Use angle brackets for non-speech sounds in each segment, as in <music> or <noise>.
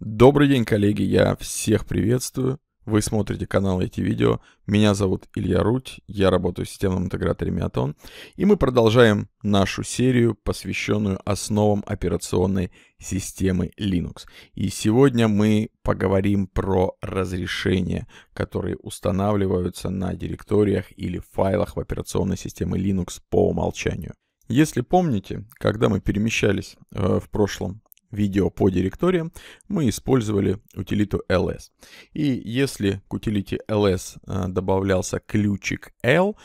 Добрый день, коллеги, я всех приветствую. Вы смотрите канал эти видео. Меня зовут Илья Руть, я работаю в системном интеграторе Миатон. И мы продолжаем нашу серию, посвященную основам операционной системы Linux. И сегодня мы поговорим про разрешения, которые устанавливаются на директориях или файлах в операционной системе Linux по умолчанию. Если помните, когда мы перемещались э, в прошлом видео по директориям, мы использовали утилиту ls. И если к утилите ls э, добавлялся ключик l,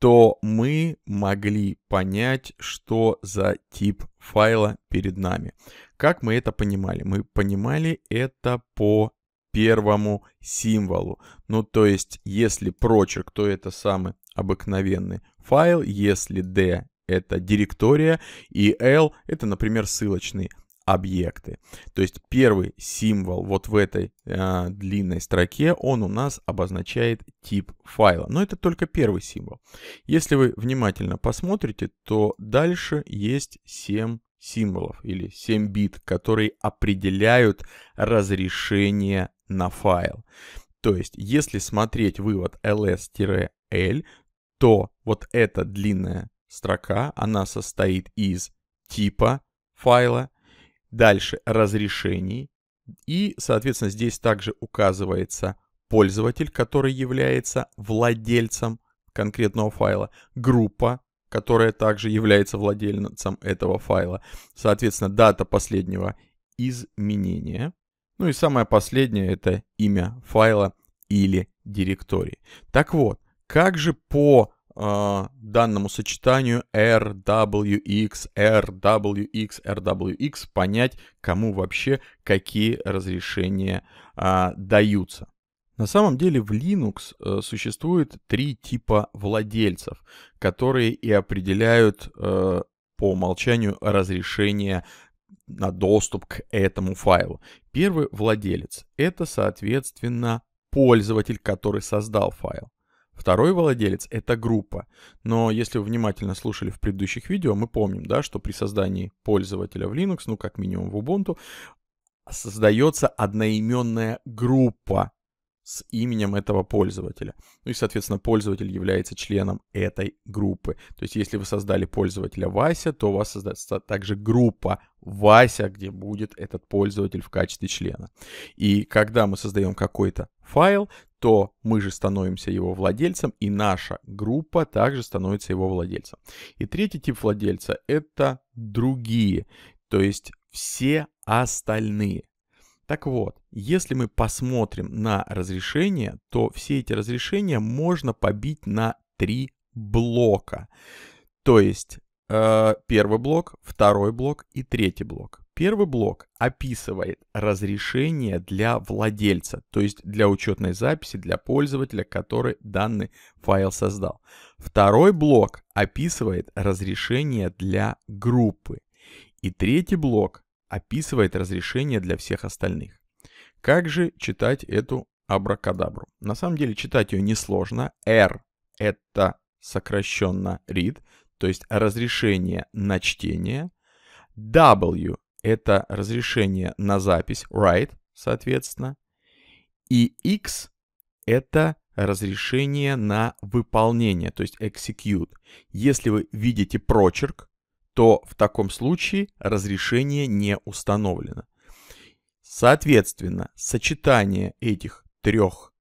то мы могли понять, что за тип файла перед нами. Как мы это понимали? Мы понимали это по первому символу. Ну, то есть, если прочерк, то это самый обыкновенный файл. Если D — это директория, и L — это, например, ссылочный объекты. То есть первый символ вот в этой э, длинной строке, он у нас обозначает тип файла. Но это только первый символ. Если вы внимательно посмотрите, то дальше есть 7 символов или 7 бит, которые определяют разрешение на файл. То есть, если смотреть вывод ls-l, то вот эта длинная строка, она состоит из типа файла, Дальше разрешений. И, соответственно, здесь также указывается пользователь, который является владельцем конкретного файла, группа, которая также является владельцем этого файла, соответственно, дата последнего изменения, ну и самое последнее это имя файла или директории. Так вот, как же по э, данному сочетанию RWX, RWX, RWX понять, кому вообще какие разрешения э, даются. На самом деле в Linux э, существует три типа владельцев, которые и определяют э, по умолчанию разрешение на доступ к этому файлу. Первый владелец — это, соответственно, пользователь, который создал файл. Второй владелец — это группа. Но если вы внимательно слушали в предыдущих видео, мы помним, да, что при создании пользователя в Linux, ну как минимум в Ubuntu, создается одноименная группа с именем этого пользователя. Ну и, соответственно, пользователь является членом этой группы. То есть, если вы создали пользователя Вася, то у вас создается также группа Вася, где будет этот пользователь в качестве члена. И когда мы создаем какой-то файл, то мы же становимся его владельцем, и наша группа также становится его владельцем. И третий тип владельца — это другие, то есть все остальные. Так вот, если мы посмотрим на разрешения, то все эти разрешения можно побить на три блока. То есть э, первый блок, второй блок и третий блок. Первый блок описывает разрешение для владельца, то есть для учетной записи, для пользователя, который данный файл создал. Второй блок описывает разрешение для группы. И третий блок описывает разрешение для всех остальных. Как же читать эту абракадабру? На самом деле читать ее несложно. R — это сокращенно read, то есть разрешение на чтение — W это разрешение на запись, write, соответственно, и X это разрешение на выполнение, то есть execute. Если вы видите прочерк, то в таком случае разрешение не установлено. Соответственно, сочетание этих трех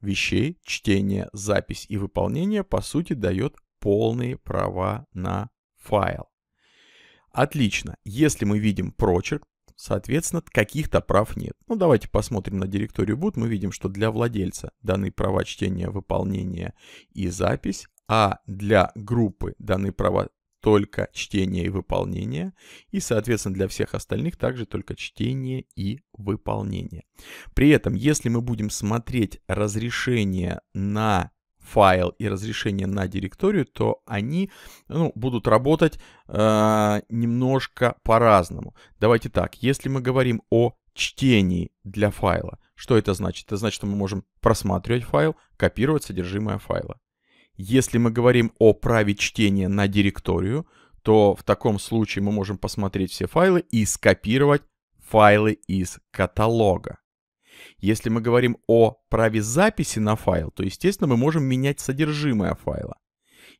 вещей, чтение, запись и выполнение, по сути, дает полные права на файл. Отлично. Если мы видим прочерк, соответственно, каких-то прав нет. Ну, давайте посмотрим на директорию boot. Мы видим, что для владельца даны права чтения, выполнения и запись, а для группы даны права только чтение и выполнение, и, соответственно, для всех остальных также только чтение и выполнение. При этом, если мы будем смотреть разрешение на файл и разрешение на директорию, то они ну, будут работать э, немножко по-разному. Давайте так, если мы говорим о чтении для файла, что это значит? Это значит, что мы можем просматривать файл, копировать содержимое файла. Если мы говорим о праве чтения на директорию, то в таком случае мы можем посмотреть все файлы и скопировать файлы из каталога. Если мы говорим о праве записи на файл, то, естественно, мы можем менять содержимое файла.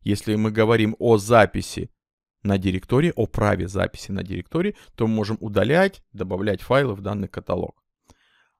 Если мы говорим о записи на директории, о праве записи на директории, то мы можем удалять, добавлять файлы в данный каталог.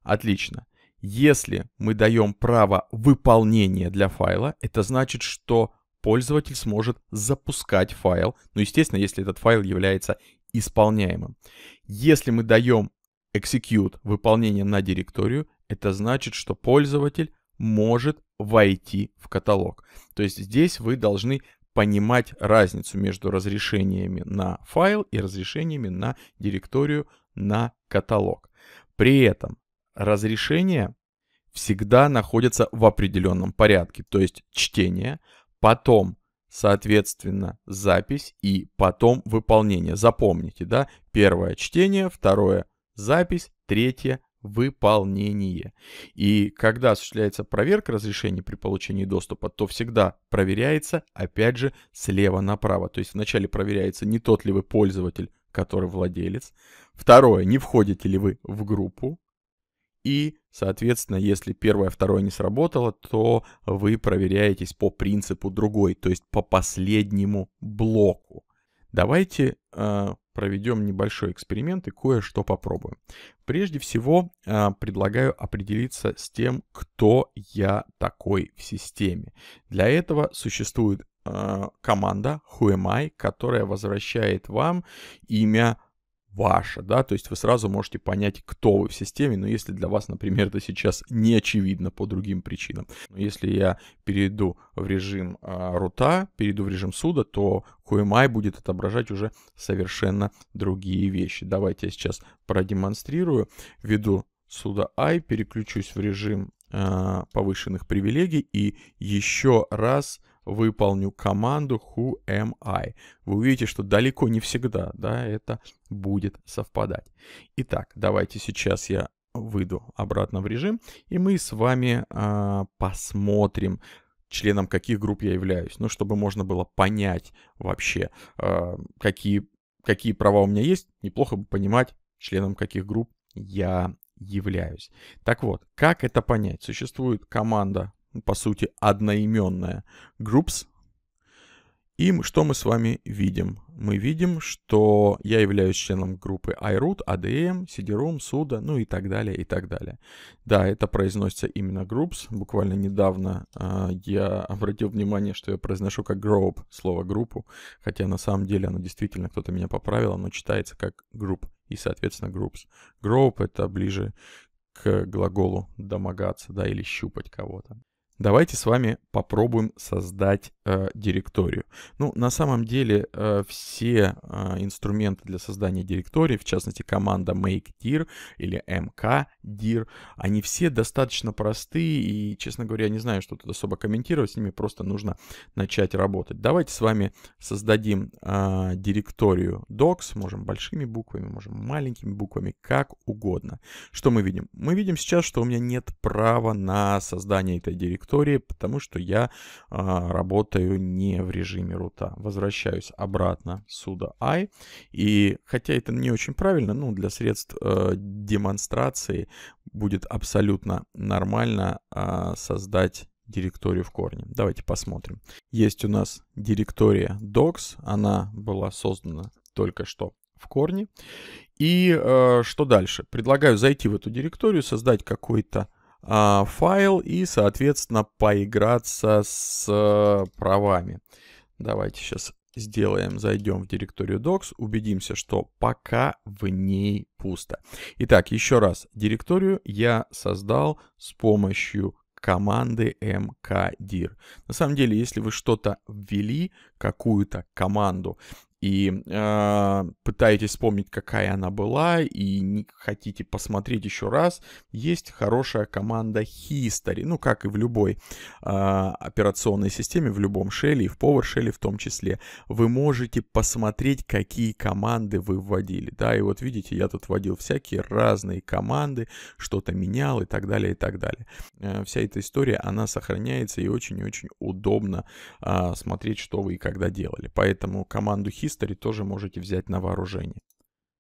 Отлично. Если мы даем право выполнения для файла, это значит, что пользователь сможет запускать файл. Ну, естественно, если этот файл является исполняемым. Если мы даем Execute выполнение на директорию – это значит, что пользователь может войти в каталог. То есть здесь вы должны понимать разницу между разрешениями на файл и разрешениями на директорию на каталог. При этом разрешения всегда находятся в определенном порядке, то есть чтение, потом, соответственно, запись и потом выполнение. Запомните, да, первое чтение, второе Запись третья выполнение. И когда осуществляется проверка разрешений при получении доступа, то всегда проверяется, опять же, слева направо. То есть вначале проверяется, не тот ли вы пользователь, который владелец. Второе, не входите ли вы в группу. И, соответственно, если первое, второе не сработало, то вы проверяетесь по принципу другой, то есть по последнему блоку. Давайте э, проведем небольшой эксперимент и кое-что попробуем. Прежде всего, а, предлагаю определиться с тем, кто я такой в системе. Для этого существует а, команда Who am I, которая возвращает вам имя ваша, да, то есть вы сразу можете понять, кто вы в системе, но если для вас, например, это сейчас не очевидно по другим причинам. Но если я перейду в режим э, рута, перейду в режим суда, то QMI будет отображать уже совершенно другие вещи. Давайте я сейчас продемонстрирую, введу суда I, переключусь в режим э, повышенных привилегий и еще раз выполню команду who am I. Вы увидите, что далеко не всегда да, это будет совпадать. Итак, давайте сейчас я выйду обратно в режим, и мы с вами э, посмотрим, членом каких групп я являюсь. Ну, чтобы можно было понять вообще, э, какие, какие права у меня есть, неплохо бы понимать, членом каких групп я являюсь. Так вот, как это понять? Существует команда по сути, одноименная groups. И что мы с вами видим? Мы видим, что я являюсь членом группы iRoot, ADM, CD-ROOM, SUDA, ну и так далее, и так далее. Да, это произносится именно groups. Буквально недавно э, я обратил внимание, что я произношу как group слово группу, хотя на самом деле оно действительно, кто-то меня поправил, оно читается как group и, соответственно, groups. Group — это ближе к глаголу «домогаться», да, или «щупать кого-то». Давайте с вами попробуем создать э, директорию. Ну, на самом деле, э, все э, инструменты для создания директории, в частности, команда makedir или mkdir, они все достаточно простые, и, честно говоря, я не знаю, что тут особо комментировать, с ними просто нужно начать работать. Давайте с вами создадим э, директорию docs, можем большими буквами, можем маленькими буквами, как угодно. Что мы видим? Мы видим сейчас, что у меня нет права на создание этой директории траектории, потому что я а, работаю не в режиме рута. Возвращаюсь обратно сюда i. И хотя это не очень правильно, ну, для средств э, демонстрации будет абсолютно нормально э, создать директорию в корне. Давайте посмотрим. Есть у нас директория docs, она была создана только что в корне. И э, что дальше? Предлагаю зайти в эту директорию, создать какой-то э, а, файл и, соответственно, поиграться с а, правами. Давайте сейчас сделаем, зайдем в директорию docs, убедимся, что пока в ней пусто. Итак, еще раз, директорию я создал с помощью команды mkdir. На самом деле, если вы что-то ввели, какую-то команду, и э, пытаетесь вспомнить, какая она была, и не хотите посмотреть еще раз, есть хорошая команда History, ну, как и в любой э, операционной системе, в любом шеле, и в PowerShell в том числе, вы можете посмотреть, какие команды вы вводили, да, и вот видите, я тут вводил всякие разные команды, что-то менял и так далее, и так далее. Э, вся эта история, она сохраняется и очень-очень удобно э, смотреть, что вы и когда делали, поэтому команду History History тоже можете взять на вооружение.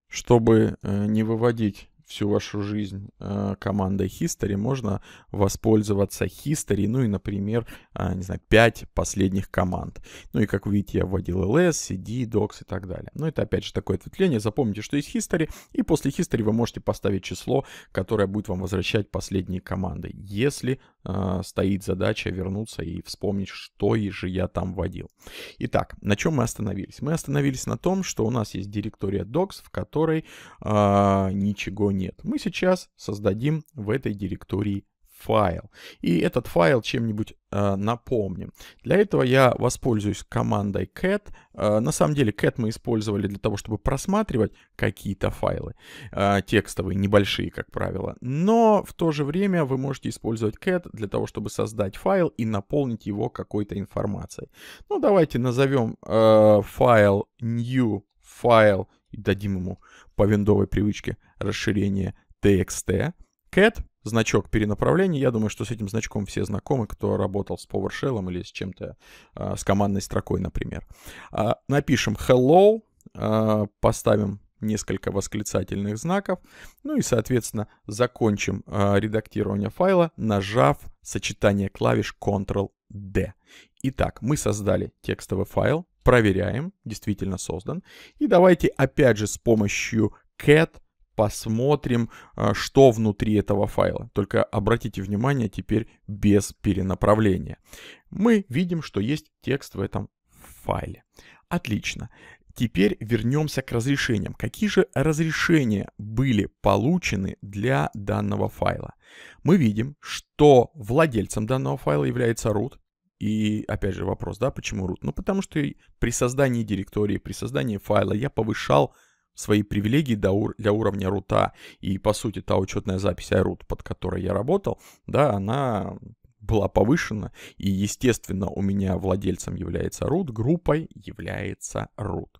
Чтобы э, не выводить всю вашу жизнь э, командой History, можно воспользоваться History, ну и, например, э, не знаю, 5 последних команд. Ну и, как видите, я вводил ls, cd, docs и так далее. Но это, опять же, такое ответвление. Запомните, что есть History, и после History вы можете поставить число, которое будет вам возвращать последние команды, если э, стоит задача вернуться и вспомнить, что и же я там вводил. Итак, на чем мы остановились? Мы остановились на том, что у нас есть директория docs, в которой э, ничего нет. Мы сейчас создадим в этой директории файл. И этот файл чем-нибудь э, напомним. Для этого я воспользуюсь командой cat. Э, на самом деле cat мы использовали для того, чтобы просматривать какие-то файлы э, текстовые, небольшие, как правило. Но в то же время вы можете использовать cat для того, чтобы создать файл и наполнить его какой-то информацией. Ну, давайте назовем э, файл new файл и дадим ему по виндовой привычке расширение txt. cat, значок перенаправления. Я думаю, что с этим значком все знакомы, кто работал с PowerShell или с чем-то, а, с командной строкой, например. А, напишем hello, а, поставим несколько восклицательных знаков. Ну и, соответственно, закончим редактирование файла, нажав сочетание клавиш Ctrl-D. Итак, мы создали текстовый файл проверяем, действительно создан. И давайте опять же с помощью cat посмотрим, э, что внутри этого файла. Только обратите внимание теперь без перенаправления. Мы видим, что есть текст в этом файле. Отлично. Теперь вернемся к разрешениям. Какие же разрешения были получены для данного файла? Мы видим, что владельцем данного файла является root, и опять же вопрос, да, почему root? Ну, потому что при создании директории, при создании файла я повышал свои привилегии до, для уровня рута. И, по сути, та учетная запись iRoot, под которой я работал, да, она была повышена. И, естественно, у меня владельцем является root, группой является root.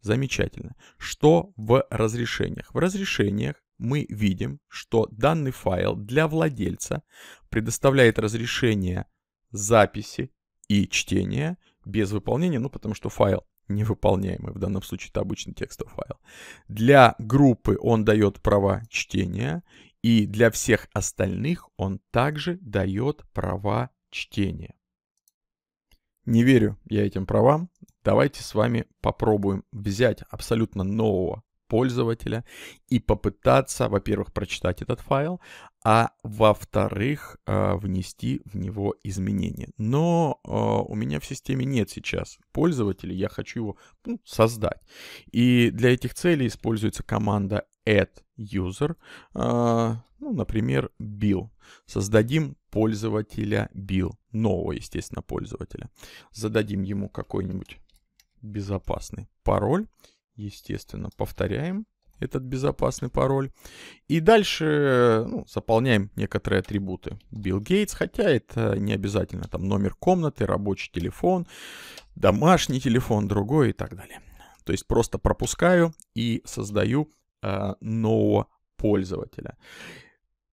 Замечательно. Что в разрешениях? В разрешениях мы видим, что данный файл для владельца предоставляет разрешение записи и чтения без выполнения, ну потому что файл невыполняемый, в данном случае это обычный текстовый файл. Для группы он дает права чтения, и для всех остальных он также дает права чтения. Не верю я этим правам. Давайте с вами попробуем взять абсолютно нового пользователя и попытаться, во-первых, прочитать этот файл, а во-вторых, э, внести в него изменения. Но э, у меня в системе нет сейчас пользователя, я хочу его ну, создать. И для этих целей используется команда add user, э, ну, например, bill. Создадим пользователя bill, нового, естественно, пользователя. Зададим ему какой-нибудь безопасный пароль естественно, повторяем этот безопасный пароль. И дальше э, ну, заполняем некоторые атрибуты. Билл Гейтс, хотя это не обязательно. Там номер комнаты, рабочий телефон, домашний телефон, другой и так далее. То есть просто пропускаю и создаю э, нового пользователя.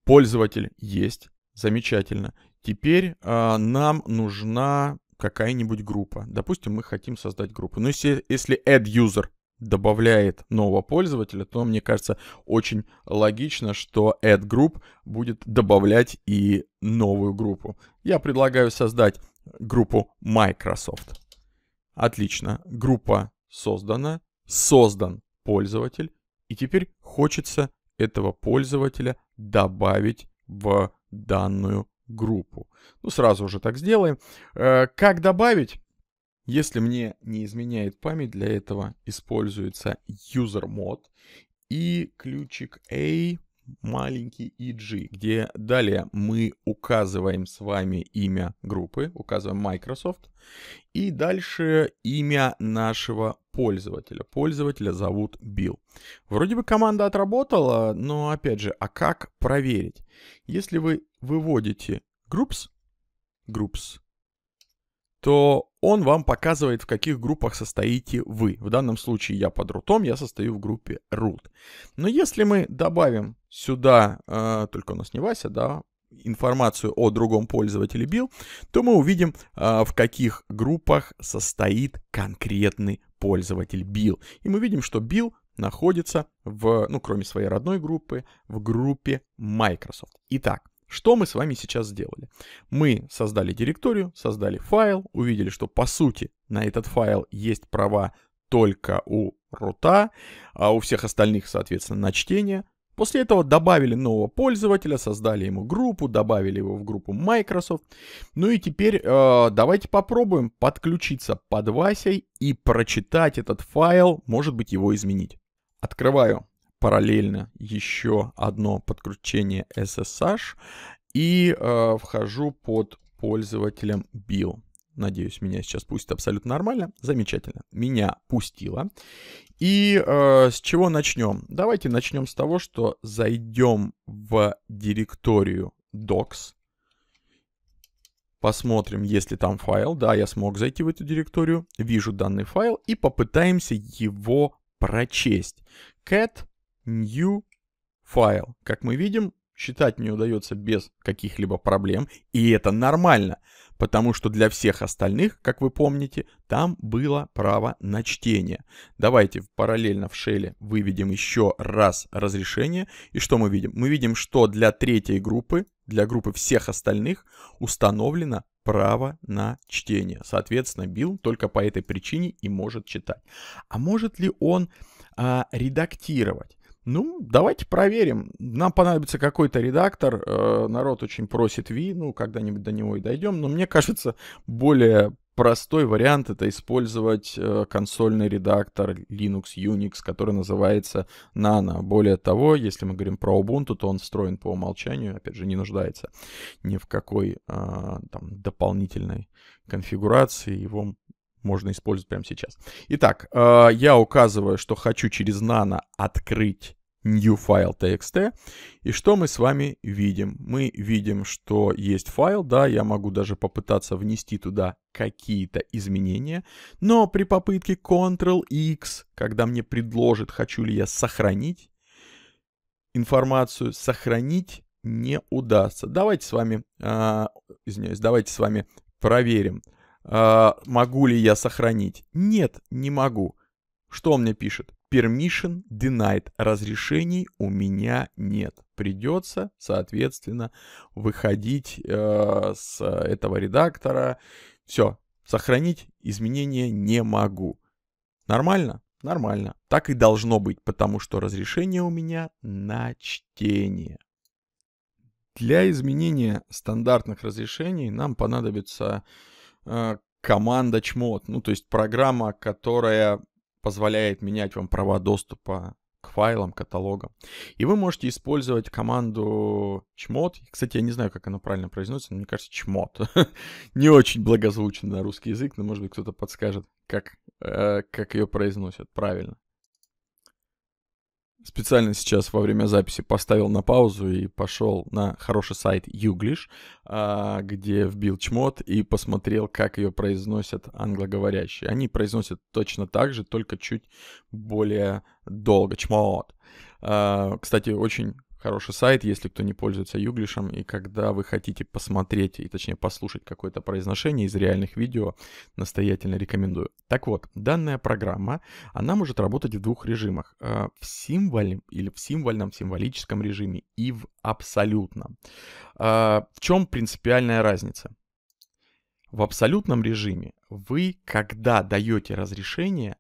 Пользователь есть, замечательно. Теперь э, нам нужна какая-нибудь группа. Допустим, мы хотим создать группу. но ну, если, если add user добавляет нового пользователя, то мне кажется очень логично, что Add Group будет добавлять и новую группу. Я предлагаю создать группу Microsoft. Отлично, группа создана, создан пользователь, и теперь хочется этого пользователя добавить в данную группу. Ну, сразу же так сделаем. Э, как добавить? Если мне не изменяет память, для этого используется user мод и ключик A маленький EG, где далее мы указываем с вами имя группы, указываем Microsoft, и дальше имя нашего пользователя. Пользователя зовут Билл. Вроде бы команда отработала, но опять же, а как проверить? Если вы выводите groups, groups то он вам показывает, в каких группах состоите вы. В данном случае я под рутом, я состою в группе root. Но если мы добавим сюда, э, только у нас не Вася, да, информацию о другом пользователе бил, то мы увидим, э, в каких группах состоит конкретный пользователь бил. И мы видим, что бил находится в, ну, кроме своей родной группы, в группе Microsoft. Итак, что мы с вами сейчас сделали? Мы создали директорию, создали файл, увидели, что по сути на этот файл есть права только у рута, а у всех остальных, соответственно, на чтение. После этого добавили нового пользователя, создали ему группу, добавили его в группу Microsoft. Ну и теперь э, давайте попробуем подключиться под Васей и прочитать этот файл, может быть его изменить. Открываю параллельно еще одно подключение SSH и э, вхожу под пользователем Bill. Надеюсь, меня сейчас пустит абсолютно нормально. Замечательно. Меня пустило. И э, с чего начнем? Давайте начнем с того, что зайдем в директорию docs. Посмотрим, есть ли там файл. Да, я смог зайти в эту директорию. Вижу данный файл и попытаемся его прочесть. cat new file, Как мы видим, считать не удается без каких-либо проблем, и это нормально, потому что для всех остальных, как вы помните, там было право на чтение. Давайте параллельно в шеле выведем еще раз разрешение, и что мы видим? Мы видим, что для третьей группы, для группы всех остальных установлено право на чтение. Соответственно, Билл только по этой причине и может читать. А может ли он а, редактировать? Ну, давайте проверим. Нам понадобится какой-то редактор. Э, народ очень просит Ви, ну, когда-нибудь до него и дойдем. Но мне кажется, более простой вариант это использовать э, консольный редактор Linux Unix, который называется Nano. Более того, если мы говорим про Ubuntu, то он встроен по умолчанию, опять же, не нуждается ни в какой э, там, дополнительной конфигурации. Его можно использовать прямо сейчас. Итак, э, я указываю, что хочу через Nano открыть new file txt. И что мы с вами видим? Мы видим, что есть файл, да, я могу даже попытаться внести туда какие-то изменения, но при попытке Ctrl-X, когда мне предложит, хочу ли я сохранить информацию, сохранить не удастся. Давайте с вами, э, извиняюсь, давайте с вами проверим, э, могу ли я сохранить. Нет, не могу. Что он мне пишет? Permission denied. Разрешений у меня нет. Придется, соответственно, выходить э, с этого редактора. Все, сохранить изменения не могу. Нормально? Нормально. Так и должно быть, потому что разрешение у меня на чтение. Для изменения стандартных разрешений нам понадобится э, команда чмот, ну то есть программа, которая позволяет менять вам права доступа к файлам, каталогам. И вы можете использовать команду чмот. Кстати, я не знаю, как она правильно произносится, но мне кажется, чмот. <laughs> не очень благозвучно на русский язык, но, может быть, кто-то подскажет, как, э, как ее произносят правильно специально сейчас во время записи поставил на паузу и пошел на хороший сайт Юглиш, а, где вбил чмот и посмотрел, как ее произносят англоговорящие. Они произносят точно так же, только чуть более долго. Чмот. А, кстати, очень хороший сайт, если кто не пользуется юглишем, и когда вы хотите посмотреть, и точнее послушать какое-то произношение из реальных видео, настоятельно рекомендую. Так вот, данная программа, она может работать в двух режимах. Э, в символе или в символьном, символическом режиме и в абсолютном. Э, в чем принципиальная разница? В абсолютном режиме вы, когда даете разрешение,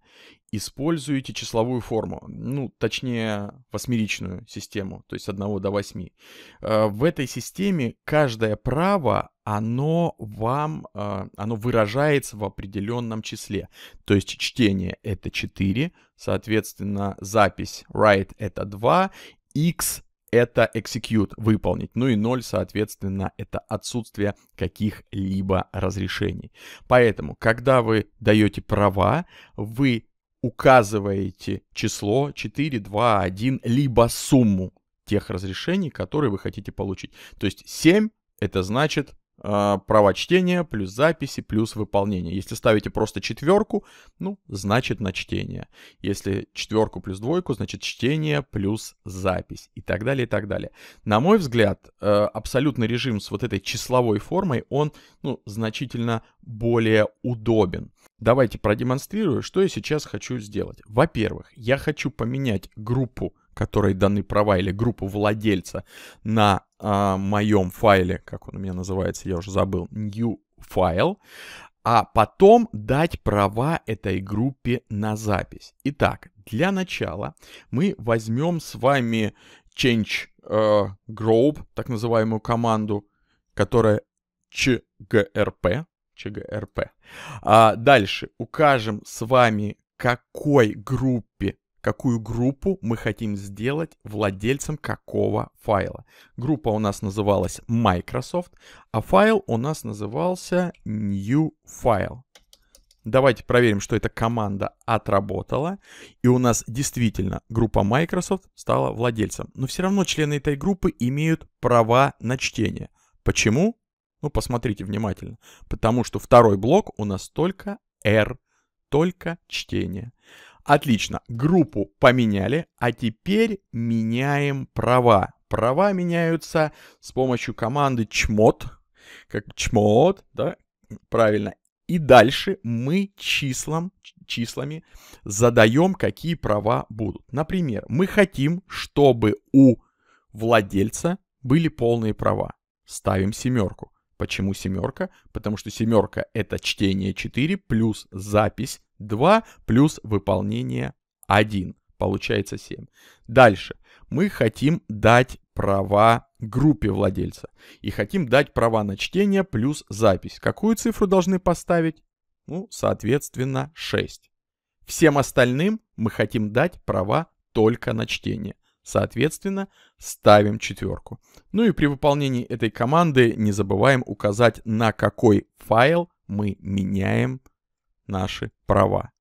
используете числовую форму, ну, точнее, восьмеричную систему, то есть 1 до 8. Э, в этой системе каждое право, оно вам, э, оно выражается в определенном числе. То есть чтение — это 4, соответственно, запись write — это 2, x — это execute, выполнить. Ну и 0, соответственно, это отсутствие каких-либо разрешений. Поэтому, когда вы даете права, вы указываете число 4, 2, 1, либо сумму тех разрешений, которые вы хотите получить. То есть 7 это значит э, права чтения плюс записи плюс выполнение. Если ставите просто четверку, ну, значит на чтение. Если четверку плюс двойку, значит чтение плюс запись и так далее, и так далее. На мой взгляд, э, абсолютный режим с вот этой числовой формой, он, ну, значительно более удобен. Давайте продемонстрирую, что я сейчас хочу сделать. Во-первых, я хочу поменять группу, которой даны права, или группу владельца на э, моем файле, как он у меня называется, я уже забыл, new file, а потом дать права этой группе на запись. Итак, для начала мы возьмем с вами change э, group, так называемую команду, которая chgrp, ЧГРП. А дальше укажем с вами, какой группе, какую группу мы хотим сделать владельцем какого файла. Группа у нас называлась Microsoft, а файл у нас назывался New File. Давайте проверим, что эта команда отработала. И у нас действительно группа Microsoft стала владельцем. Но все равно члены этой группы имеют права на чтение. Почему? Ну, посмотрите внимательно. Потому что второй блок у нас только R, только чтение. Отлично, группу поменяли, а теперь меняем права. Права меняются с помощью команды чмот, как чмот, да, правильно. И дальше мы числом, числами задаем, какие права будут. Например, мы хотим, чтобы у владельца были полные права. Ставим семерку. Почему семерка? Потому что семерка — это чтение 4 плюс запись 2 плюс выполнение 1. Получается 7. Дальше. Мы хотим дать права группе владельца. И хотим дать права на чтение плюс запись. Какую цифру должны поставить? Ну, соответственно, 6. Всем остальным мы хотим дать права только на чтение. Соответственно, ставим четверку. Ну и при выполнении этой команды не забываем указать, на какой файл мы меняем наши права.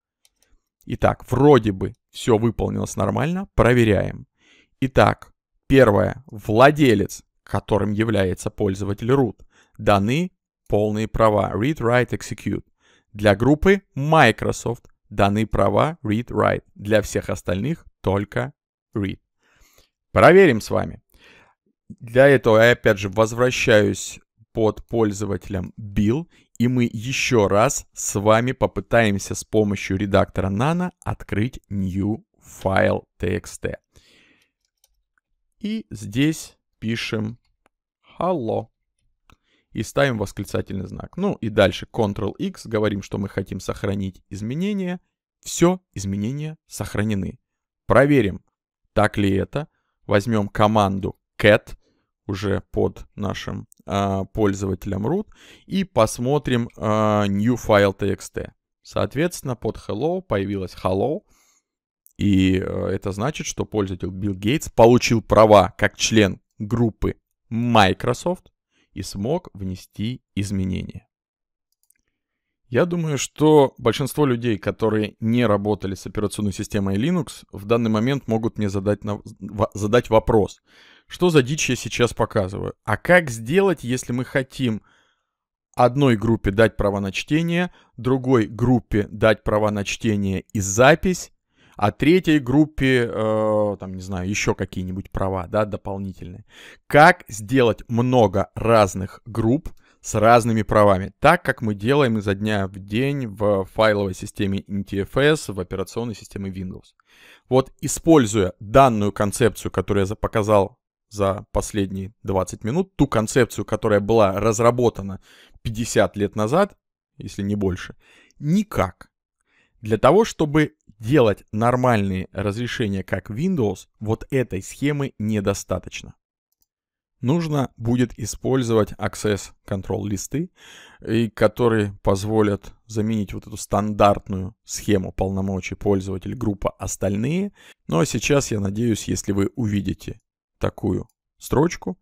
Итак, вроде бы все выполнилось нормально, проверяем. Итак, первое, владелец, которым является пользователь root, даны полные права read, write, execute. Для группы Microsoft даны права read, write. Для всех остальных только read. Проверим с вами. Для этого я опять же возвращаюсь под пользователем Bill, и мы еще раз с вами попытаемся с помощью редактора Nano открыть new файл txt. И здесь пишем hello и ставим восклицательный знак. Ну и дальше Ctrl-X, говорим, что мы хотим сохранить изменения. Все изменения сохранены. Проверим, так ли это возьмем команду cat уже под нашим э, пользователем root и посмотрим э, new file txt. Соответственно, под hello появилась hello, и э, это значит, что пользователь Билл Гейтс получил права как член группы Microsoft и смог внести изменения. Я думаю, что большинство людей, которые не работали с операционной системой Linux, в данный момент могут мне задать, на... задать вопрос. Что за дичь я сейчас показываю? А как сделать, если мы хотим одной группе дать права на чтение, другой группе дать права на чтение и запись, а третьей группе, э, там, не знаю, еще какие-нибудь права, да, дополнительные. Как сделать много разных групп – с разными правами, так как мы делаем изо дня в день в файловой системе NTFS, в операционной системе Windows. Вот используя данную концепцию, которую я показал за последние 20 минут, ту концепцию, которая была разработана 50 лет назад, если не больше, никак. Для того, чтобы делать нормальные разрешения как Windows, вот этой схемы недостаточно нужно будет использовать Access Control листы, и которые позволят заменить вот эту стандартную схему полномочий пользователь группа «Остальные». Ну а сейчас, я надеюсь, если вы увидите такую строчку,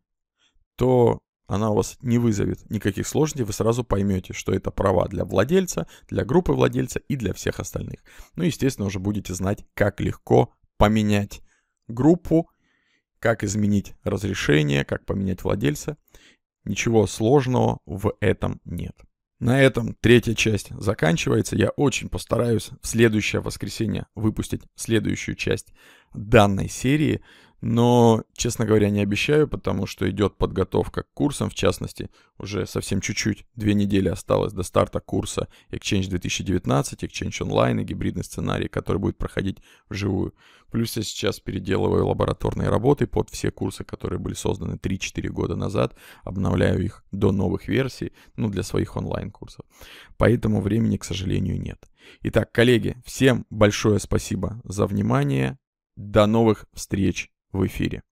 то она у вас не вызовет никаких сложностей, вы сразу поймете, что это права для владельца, для группы владельца и для всех остальных. Ну, естественно, уже будете знать, как легко поменять группу как изменить разрешение, как поменять владельца. Ничего сложного в этом нет. На этом третья часть заканчивается. Я очень постараюсь в следующее воскресенье выпустить следующую часть данной серии. Но, честно говоря, не обещаю, потому что идет подготовка к курсам, в частности, уже совсем чуть-чуть, две недели осталось до старта курса Exchange 2019, Exchange Online и гибридный сценарий, который будет проходить вживую. Плюс я сейчас переделываю лабораторные работы под все курсы, которые были созданы 3-4 года назад, обновляю их до новых версий, ну, для своих онлайн-курсов. Поэтому времени, к сожалению, нет. Итак, коллеги, всем большое спасибо за внимание. До новых встреч! в эфире.